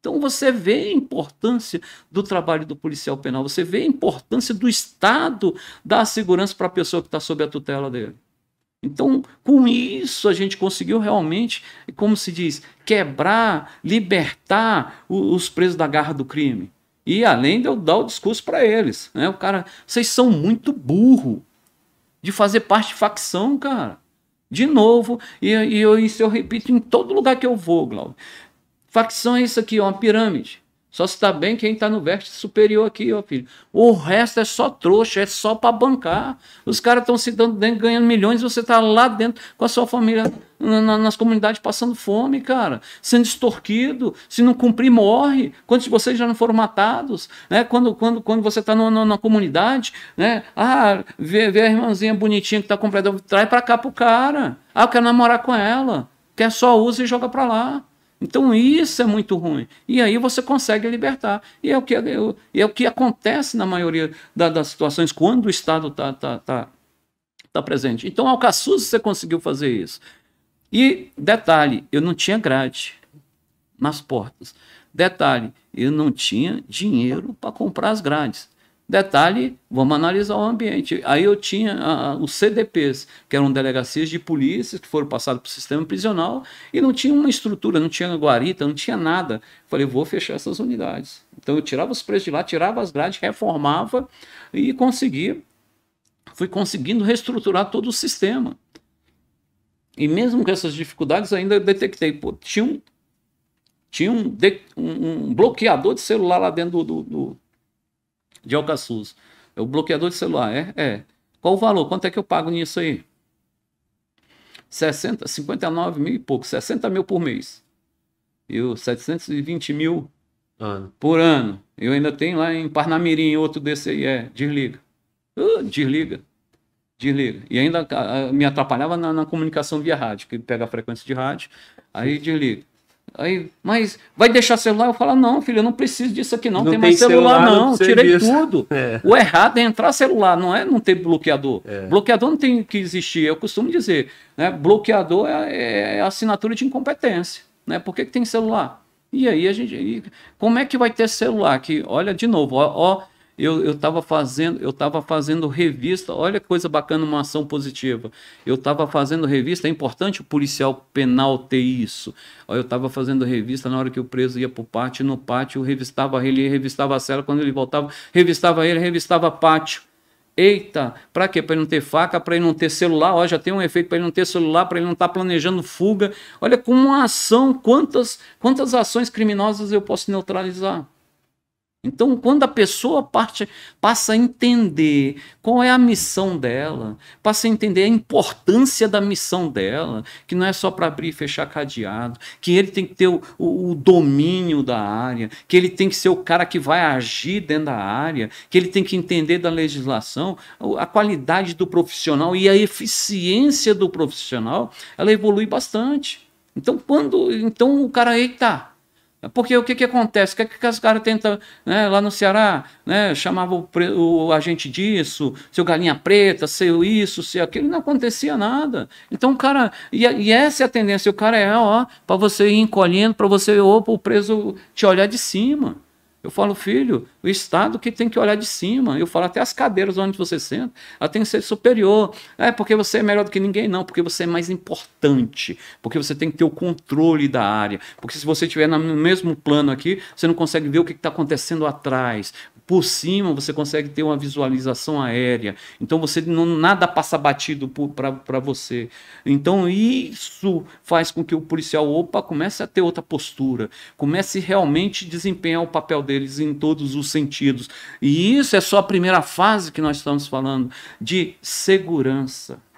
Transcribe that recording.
Então você vê a importância do trabalho do policial penal, você vê a importância do Estado dar segurança para a pessoa que está sob a tutela dele. Então, com isso, a gente conseguiu realmente, como se diz, quebrar, libertar os presos da garra do crime. E além de eu dar o discurso para eles, né? O cara, vocês são muito burro de fazer parte de facção, cara. De novo, e, e eu, isso eu repito em todo lugar que eu vou, Glauber. Facção é isso aqui, ó, uma pirâmide. Só se está bem quem está no vértice superior aqui, ó filho. O resto é só trouxa, é só para bancar. Os caras estão se dando dentro, ganhando milhões, você está lá dentro com a sua família na, nas comunidades passando fome, cara. Sendo extorquido, se não cumprir, morre. Quantos de vocês já não foram matados? Né? Quando, quando, quando você está na comunidade, né? ah, vê, vê a irmãzinha bonitinha que está comprando, traz para cá o cara. Ah, eu quero namorar com ela. Quer só usa e joga para lá. Então isso é muito ruim. E aí você consegue libertar. E é o que, é, o que acontece na maioria da, das situações quando o Estado está tá, tá, tá presente. Então, Alcaçuz, você conseguiu fazer isso. E detalhe, eu não tinha grade nas portas. Detalhe, eu não tinha dinheiro para comprar as grades. Detalhe, vamos analisar o ambiente. Aí eu tinha a, ah, ah, os CDPs, que eram delegacias de polícias que foram passados para o sistema prisional e não tinha uma estrutura, não tinha guarita, não tinha nada. Falei, vou fechar essas unidades. Então eu tirava os presos de lá, tirava as grades, reformava e conseguia. Fui conseguindo reestruturar todo o sistema. E mesmo com essas dificuldades, ainda detectei. Pô, tinha um, tinha um, um, um bloqueador de celular lá dentro do, do de Alcaçuz. É o bloqueador de celular, é? É. Qual o valor? Quanto é que eu pago nisso aí? 60, 59 mil e pouco, 60 mil por mês. E o 720 mil ano. por ano. Eu ainda tenho lá em Parnamirim outro desse aí, é, desliga. Uh, desliga. Desliga. E ainda ah, ah, me atrapalhava na, na, comunicação via rádio, que pega a frequência de rádio, aí desliga. Aí, mas vai deixar celular? Eu falo, ah, não, filho, eu não preciso disso aqui, não. não tem, mais celular, celular, não. Tirei disso. tudo. É. O errado é entrar celular, não é não ter bloqueador. É. Bloqueador não tem que existir. Eu costumo dizer, né? Bloqueador é, é, é assinatura de incompetência. Né? Por que, que tem celular? E aí a gente. como é que vai ter celular? Que, olha, de novo, ó, ó eu estava fazendo, eu estava fazendo revista, olha que coisa bacana, uma ação positiva. Eu estava fazendo revista, é importante o policial penal ter isso. Eu estava fazendo revista na hora que o preso ia para o pátio, no pátio eu revistava ele, revistava a cela, quando ele voltava, revistava ele, revistava pátio. Eita, para quê? Para ele não ter faca, para ele não ter celular, ó, já tem um efeito para ele não ter celular, para ele não estar tá planejando fuga. Olha como uma ação, quantas, quantas ações criminosas eu posso neutralizar. Então, quando a pessoa parte, passa a entender qual é a missão dela, passa a entender a importância da missão dela, que não é só para abrir e fechar cadeado, que ele tem que ter o, o, o, domínio da área, que ele tem que ser o cara que vai agir dentro da área, que ele tem que entender da legislação, a qualidade do profissional e a eficiência do profissional, ela evolui bastante. Então, quando. Então, o cara, eita, porque o que, que acontece? O que, que os caras tentam né, lá no Ceará? Né, chamava o, o, agente disso, seu galinha preta, seu isso, seu aquilo, não acontecia nada. Então o cara. E, é, e essa é a tendência, o cara é, ó, para você ir encolhendo, para você, opa, o preso te olhar de cima. Eu falo, filho, o Estado que tem que olhar de cima. Eu falo até as cadeiras onde você senta, ela tem que ser superior. É porque você é melhor do que ninguém, não, porque você é mais importante, porque você tem que ter o controle da área. Porque se você estiver no mesmo plano aqui, você não consegue ver o que está acontecendo atrás. Por cima você consegue ter uma visualização aérea. Então você não, nada passa batido para você. Então isso faz com que o policial opa comece a ter outra postura, comece realmente a desempenhar o papel deles em todos os sentidos. E isso é só a primeira fase que nós estamos falando de segurança.